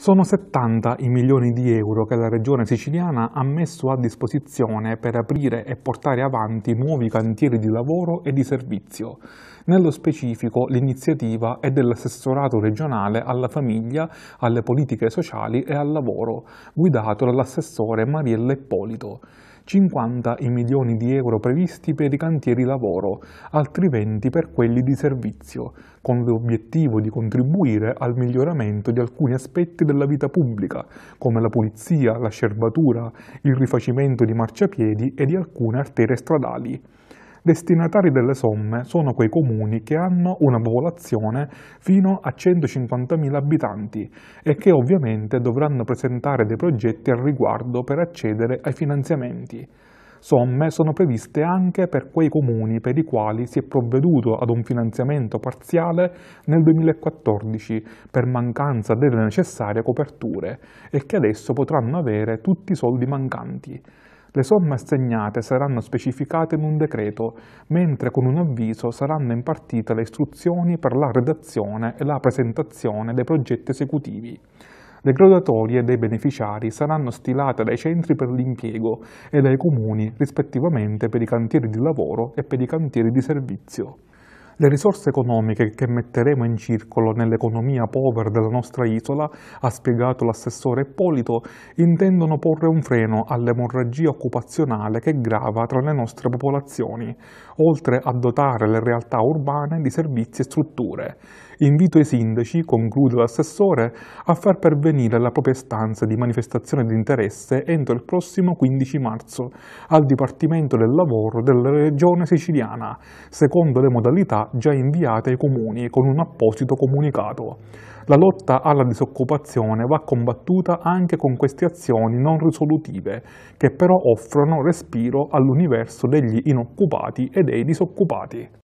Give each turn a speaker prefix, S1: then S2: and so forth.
S1: Sono 70 i milioni di euro che la regione siciliana ha messo a disposizione per aprire e portare avanti nuovi cantieri di lavoro e di servizio. Nello specifico l'iniziativa è dell'assessorato regionale alla famiglia, alle politiche sociali e al lavoro, guidato dall'assessore Mariella Ippolito. 50 i milioni di euro previsti per i cantieri lavoro, altri 20 per quelli di servizio, con l'obiettivo di contribuire al miglioramento di alcuni aspetti della vita pubblica, come la pulizia, la scerbatura, il rifacimento di marciapiedi e di alcune arterie stradali. Destinatari delle somme sono quei comuni che hanno una popolazione fino a 150.000 abitanti e che ovviamente dovranno presentare dei progetti al riguardo per accedere ai finanziamenti. Somme sono previste anche per quei comuni per i quali si è provveduto ad un finanziamento parziale nel 2014 per mancanza delle necessarie coperture e che adesso potranno avere tutti i soldi mancanti. Le somme assegnate saranno specificate in un decreto, mentre con un avviso saranno impartite le istruzioni per la redazione e la presentazione dei progetti esecutivi. Le graduatorie dei beneficiari saranno stilate dai centri per l'impiego e dai comuni rispettivamente per i cantieri di lavoro e per i cantieri di servizio. Le risorse economiche che metteremo in circolo nell'economia povera della nostra isola, ha spiegato l'assessore Ippolito, intendono porre un freno all'emorragia occupazionale che grava tra le nostre popolazioni, oltre a dotare le realtà urbane di servizi e strutture. Invito i sindaci, conclude l'assessore, a far pervenire la propria stanza di manifestazione di interesse entro il prossimo 15 marzo al Dipartimento del Lavoro della Regione Siciliana, secondo le modalità già inviata ai comuni con un apposito comunicato. La lotta alla disoccupazione va combattuta anche con queste azioni non risolutive, che però offrono respiro all'universo degli inoccupati e dei disoccupati.